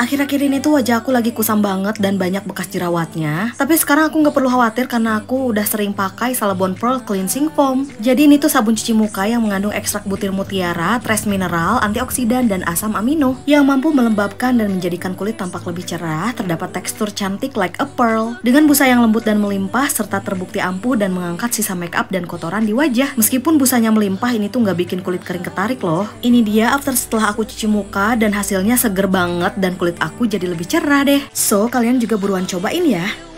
Akhir-akhir ini tuh wajah aku lagi kusam banget dan banyak bekas jerawatnya. Tapi sekarang aku nggak perlu khawatir karena aku udah sering pakai Salabon Pearl Cleansing Foam. Jadi ini tuh sabun cuci muka yang mengandung ekstrak butir mutiara, trace mineral, antioksidan, dan asam amino yang mampu melembabkan dan menjadikan kulit tampak lebih cerah, terdapat tekstur cantik like a pearl, dengan busa yang lembut dan melimpah serta terbukti ampuh dan mengangkat sisa makeup dan kotoran di wajah. Meskipun busanya melimpah, ini tuh nggak bikin kulit kering ketarik loh. Ini dia after setelah aku cuci muka dan hasilnya seger banget dan kulit kulit aku jadi lebih cerah deh. So, kalian juga buruan cobain ya.